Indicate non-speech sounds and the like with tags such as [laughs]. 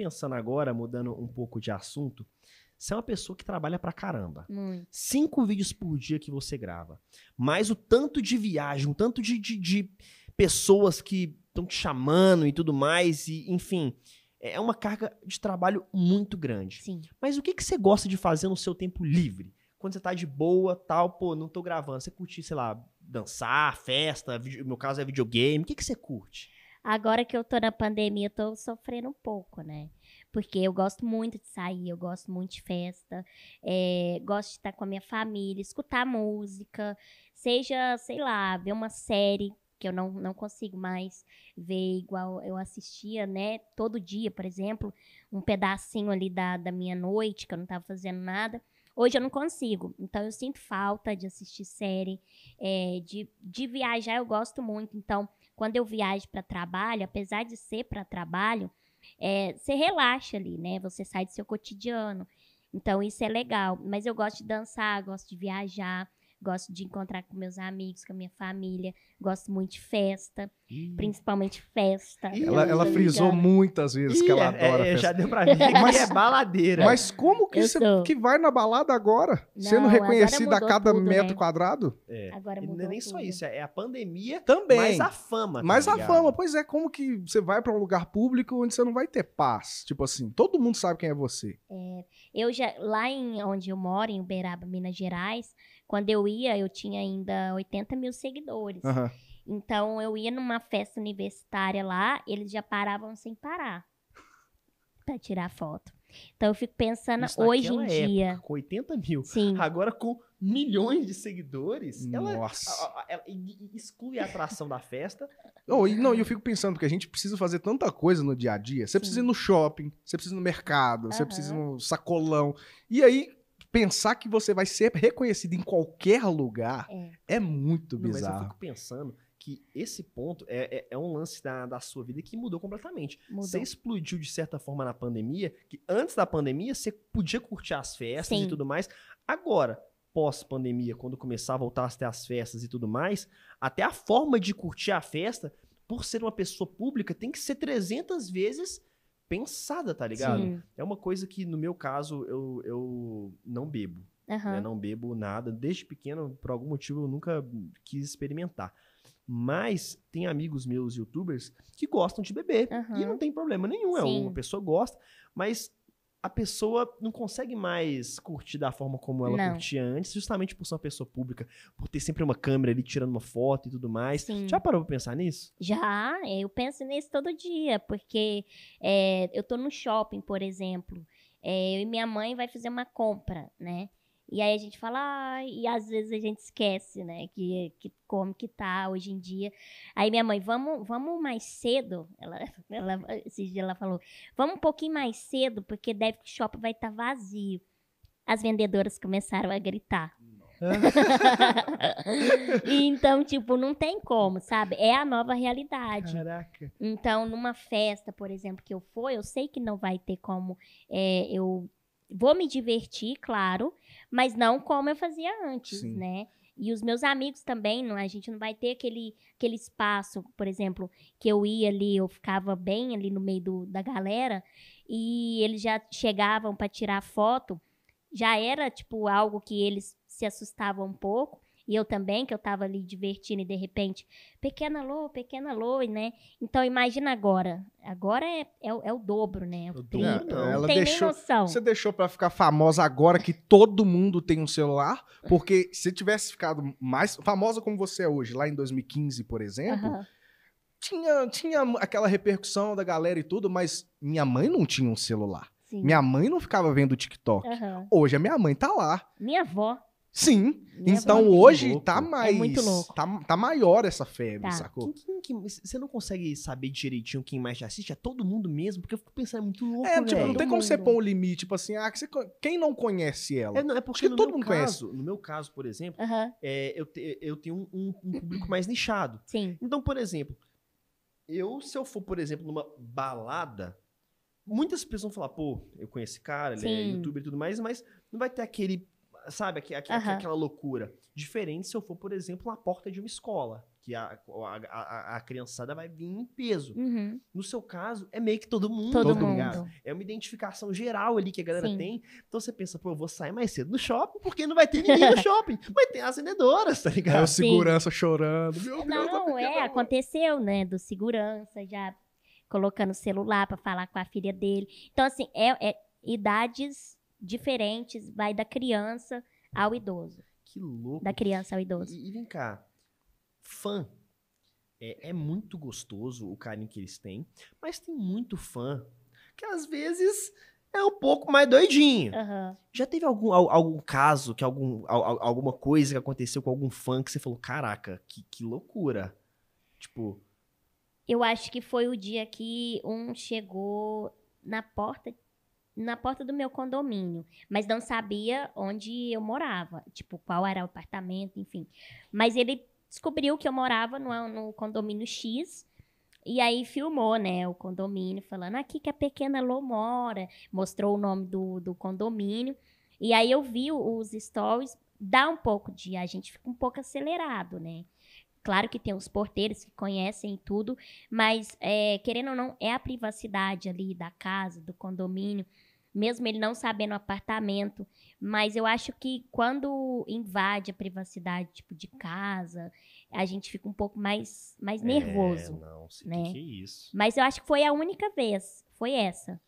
pensando agora, mudando um pouco de assunto, você é uma pessoa que trabalha pra caramba. Cinco vídeos por dia que você grava. Mais o tanto de viagem, o tanto de, de, de pessoas que estão te chamando e tudo mais, e enfim. É uma carga de trabalho muito grande. Sim. Mas o que, que você gosta de fazer no seu tempo livre? Quando você tá de boa, tal, pô, não tô gravando. Você curte, sei lá, dançar, festa, no meu caso é videogame. O que, que você curte? Agora que eu tô na pandemia, eu tô sofrendo um pouco, né? Porque eu gosto muito de sair, eu gosto muito de festa, é, gosto de estar com a minha família, escutar música, seja, sei lá, ver uma série que eu não, não consigo mais ver igual eu assistia, né? Todo dia, por exemplo, um pedacinho ali da, da minha noite, que eu não tava fazendo nada. Hoje eu não consigo, então eu sinto falta de assistir série, é, de, de viajar eu gosto muito, então quando eu viajo para trabalho, apesar de ser para trabalho, é, você relaxa ali, né? Você sai do seu cotidiano. Então, isso é legal. Mas eu gosto de dançar, gosto de viajar gosto de encontrar com meus amigos, com a minha família, gosto muito de festa, Ih. principalmente festa. ela, ela frisou muitas vezes Ih, que ela é, adora é, festa. Já deu pra ver que mas, é baladeira. Mas como que você que vai na balada agora, Não, sendo reconhecida a cada tudo, metro né? quadrado? É. Agora mudou é nem tudo. só isso, é, é a pandemia também. Mas a fama. Tá mas ligado? a fama, pois é, como que você vai para um lugar público onde você não vai ter paz? Tipo assim, todo mundo sabe quem é você. É. Eu já, lá em onde eu moro, em Uberaba, Minas Gerais, quando eu ia, eu tinha ainda 80 mil seguidores. Uhum. Então, eu ia numa festa universitária lá, eles já paravam sem parar para tirar foto. Então eu fico pensando Isso hoje em época, dia. Com 80 mil. Sim. Agora com milhões de seguidores, Nossa. Ela, ela, exclui a atração da festa. Não, e não, eu fico pensando porque a gente precisa fazer tanta coisa no dia a dia. Você Sim. precisa ir no shopping, você precisa ir no mercado, uhum. você precisa ir no sacolão. E aí, pensar que você vai ser reconhecido em qualquer lugar é, é muito bizarro. Não, mas eu fico pensando, que esse ponto é, é, é, um lance da, da sua vida que mudou completamente. Mudou. Você explodiu de certa forma na pandemia, que antes da pandemia você podia curtir as festas Sim. e tudo mais. Agora, pós-pandemia, quando começar a voltar a ter as festas e tudo mais, até a forma de curtir a festa, por ser uma pessoa pública, tem que ser 300 vezes pensada, tá ligado? Sim. É uma coisa que, no meu caso, eu, eu não bebo. Uhum. Né? Não bebo nada. Desde pequeno, por algum motivo, eu nunca quis experimentar. Mas tem amigos meus, youtubers, que gostam de beber. Uhum. E não tem problema nenhum. É uma pessoa gosta, mas a pessoa não consegue mais curtir da forma como ela não. curtia antes, justamente por ser uma pessoa pública, por ter sempre uma câmera ali tirando uma foto e tudo mais. Sim. Já parou pra pensar nisso? Já, é, eu penso nisso todo dia, porque é, eu tô no shopping, por exemplo, é, eu e minha mãe vai fazer uma compra, né? E aí a gente fala, ah, e às vezes a gente esquece, né? Que, que como que tá hoje em dia. Aí minha mãe, vamos, vamos mais cedo. Ela, [laughs] ela, esses dias ela falou, vamos um pouquinho mais cedo, porque deve que o shopping vai estar tá vazio. As vendedoras começaram a gritar. [laughs] então, tipo, não tem como, sabe? É a nova realidade. Caraca. Então, numa festa, por exemplo, que eu for, eu sei que não vai ter como é, eu Vou me divertir, claro, mas não como eu fazia antes, Sim. né? E os meus amigos também, a gente não vai ter aquele, aquele espaço, por exemplo, que eu ia ali, eu ficava bem ali no meio do, da galera, e eles já chegavam para tirar foto. Já era, tipo, algo que eles se assustavam um pouco. E eu também, que eu estava ali divertindo e de repente, pequena Lô, pequena Lô, né? Então imagina agora. Agora é, é, é o dobro, né? É o triplo, é, ela tem deixou, nem noção. Você deixou para ficar famosa agora que todo mundo tem um celular? Porque se tivesse ficado mais famosa como você é hoje, lá em 2015, por exemplo, uh -huh tinha, tinha aquela repercussão da galera e tudo, mas minha mãe não tinha um celular. Sim. Minha mãe não ficava vendo TikTok. Uhum. Hoje a minha mãe tá lá. Minha avó. Sim. Minha é então hoje louco. tá mais. É muito tá é louco. Tá, tá maior essa febre, tá. sacou? Quem, quem, quem, você não consegue saber direitinho quem mais te assiste? É todo mundo mesmo? Porque eu fico pensando, é muito louco. É, tipo, não tem como você pôr o limite, tipo assim, ah, que você, quem não conhece ela? É, não, é porque, todo mundo caso, conhece. No meu caso, por exemplo, uh -huh. é, eu, te, eu tenho um, um, público mais nichado. Sim. Então, por exemplo, eu, se eu for, por exemplo, numa balada, muitas pessoas vão falar, pô, eu conheço esse cara, ele é Sim. é youtuber e tudo mais, mas não vai ter aquele sabe, uhum. aquela loucura. Diferente se eu for, por exemplo, na porta de uma escola, que a, a, a, a criançada vai vir em peso. Uhum. No seu caso, é meio que todo mundo, todo tá mundo. É uma identificação geral ali que a galera Sim. tem. Então você pensa, pô, eu vou sair mais cedo do shopping, porque não vai ter ninguém no [laughs] shopping. Mas tem as vendedoras, tá ligado? É o segurança Sim. chorando. Meu não, Deus, não tá é, aconteceu, né? Do segurança já colocando o celular para falar com a filha dele. Então, assim, é, é idades diferentes, vai da criança ao idoso. Que louco. Da criança ao idoso. E, e vem cá, fã é, é, muito gostoso o carinho que eles têm, mas tem muito fã que às vezes é um pouco mais doidinho. Uhum. Já teve algum, algum caso, que algum, alguma coisa que aconteceu com algum fã que você falou, caraca, que, que loucura. Tipo... Eu acho que foi o dia que um chegou na porta na porta do meu condomínio, mas não sabia onde eu morava, tipo, qual era o apartamento, enfim. Mas ele descobriu que eu morava no, no condomínio X, e aí filmou, né, o condomínio, falando aqui que a pequena Lô mora, mostrou o nome do, do condomínio. E aí eu vi os stories, dá um pouco de. A gente fica um pouco acelerado, né? Claro que tem os porteiros que conhecem tudo, mas é, querendo ou não, é a privacidade ali da casa, do condomínio, mesmo ele não sabendo o apartamento. Mas eu acho que quando invade a privacidade, tipo, de casa, a gente fica um pouco mais, mais é, nervoso. É, não, né? que é isso. Mas eu acho que foi a única vez, foi essa.